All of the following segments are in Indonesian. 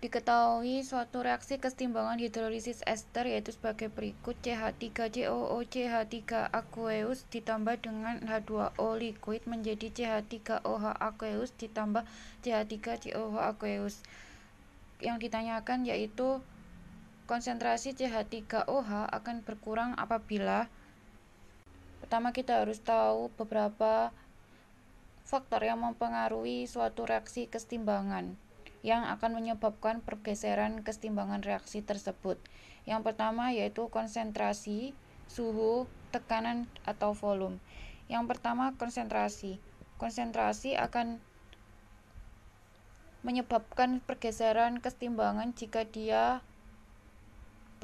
Diketahui suatu reaksi kesetimbangan hidrolisis ester yaitu sebagai berikut CH3COO CH3 aqueous ditambah dengan H2O liquid menjadi CH3OH aqueous ditambah CH3COH aqueous. Yang ditanyakan yaitu konsentrasi CH3OH akan berkurang apabila pertama kita harus tahu beberapa faktor yang mempengaruhi suatu reaksi kesetimbangan yang akan menyebabkan pergeseran kesetimbangan reaksi tersebut. Yang pertama yaitu konsentrasi, suhu, tekanan atau volume. Yang pertama konsentrasi. Konsentrasi akan menyebabkan pergeseran kesetimbangan jika dia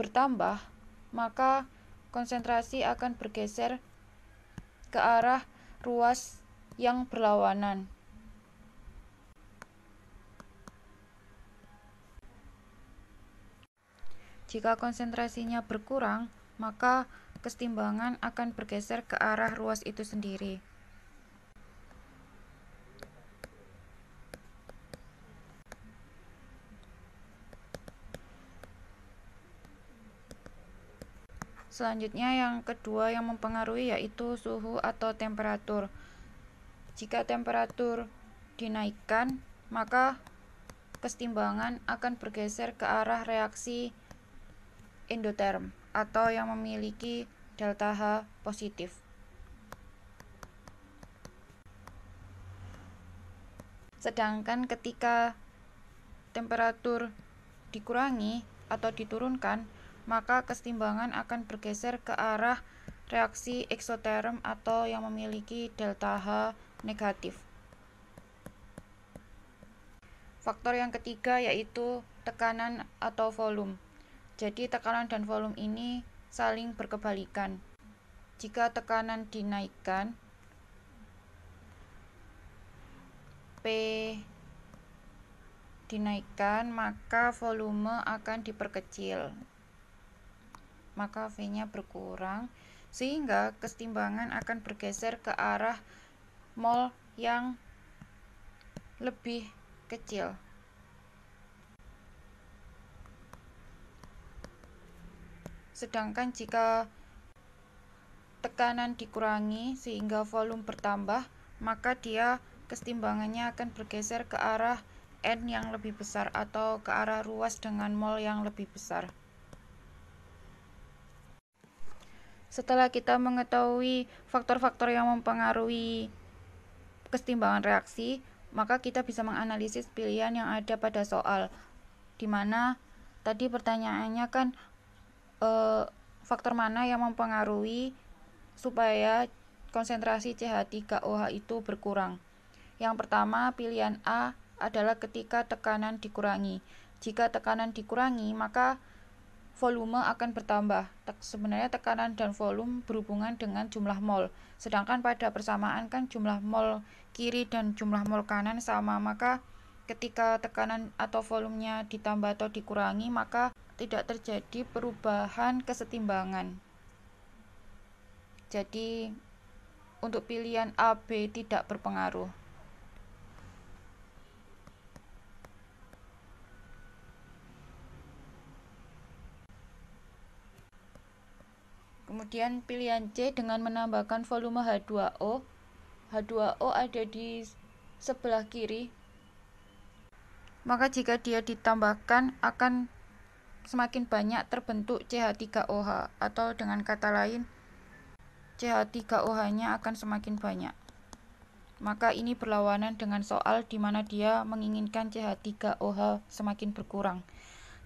bertambah, maka konsentrasi akan bergeser ke arah ruas yang berlawanan. Jika konsentrasinya berkurang, maka kesetimbangan akan bergeser ke arah ruas itu sendiri. Selanjutnya yang kedua yang mempengaruhi yaitu suhu atau temperatur. Jika temperatur dinaikkan, maka kesetimbangan akan bergeser ke arah reaksi endoterm atau yang memiliki delta H positif. Sedangkan ketika temperatur dikurangi atau diturunkan, maka kesetimbangan akan bergeser ke arah reaksi eksoterm atau yang memiliki delta H negatif. Faktor yang ketiga yaitu tekanan atau volume. Jadi tekanan dan volume ini saling berkebalikan. Jika tekanan dinaikkan, P dinaikkan, maka volume akan diperkecil. Maka V-nya berkurang, sehingga kesetimbangan akan bergeser ke arah mol yang lebih kecil. Sedangkan jika tekanan dikurangi sehingga volume bertambah, maka dia kesetimbangannya akan bergeser ke arah N yang lebih besar atau ke arah ruas dengan mol yang lebih besar. Setelah kita mengetahui faktor-faktor yang mempengaruhi kesetimbangan reaksi, maka kita bisa menganalisis pilihan yang ada pada soal. Di mana tadi pertanyaannya kan uh, faktor mana yang mempengaruhi supaya konsentrasi CH3OH itu berkurang. Yang pertama, pilihan A adalah ketika tekanan dikurangi. Jika tekanan dikurangi, maka volume akan bertambah. Tek sebenarnya tekanan dan volume berhubungan dengan jumlah mol. Sedangkan pada persamaan kan jumlah mol kiri dan jumlah mol kanan sama, maka Ketika tekanan atau volumenya ditambah atau dikurangi, maka tidak terjadi perubahan kesetimbangan. Jadi, untuk pilihan A, B tidak berpengaruh. Kemudian pilihan C dengan menambahkan volume H2O. H2O ada di sebelah kiri maka jika dia ditambahkan akan semakin banyak terbentuk CH3OH atau dengan kata lain CH3OH-nya akan semakin banyak. Maka ini berlawanan dengan soal di mana dia menginginkan CH3OH semakin berkurang.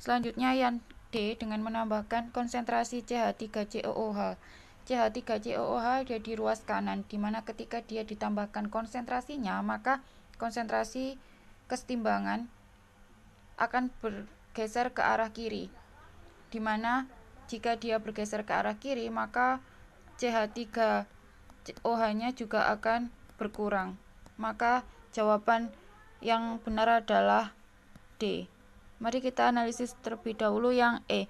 Selanjutnya yang D dengan menambahkan konsentrasi CH3COOH. CH3COOH ada di ruas kanan, di mana ketika dia ditambahkan konsentrasinya, maka konsentrasi kesetimbangan akan bergeser ke arah kiri, di mana jika dia bergeser ke arah kiri, maka CH3OH-nya juga akan berkurang. Maka jawaban yang benar adalah D. Mari kita analisis terlebih dahulu yang E.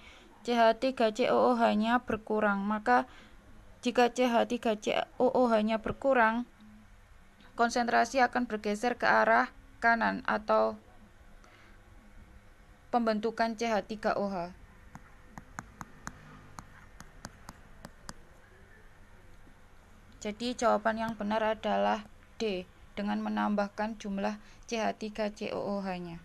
CH3COOH-nya berkurang, maka jika CH3COOH-nya berkurang, konsentrasi akan bergeser ke arah kanan atau pembentukan CH3OH. Jadi jawaban yang benar adalah D dengan menambahkan jumlah CH3COOH-nya.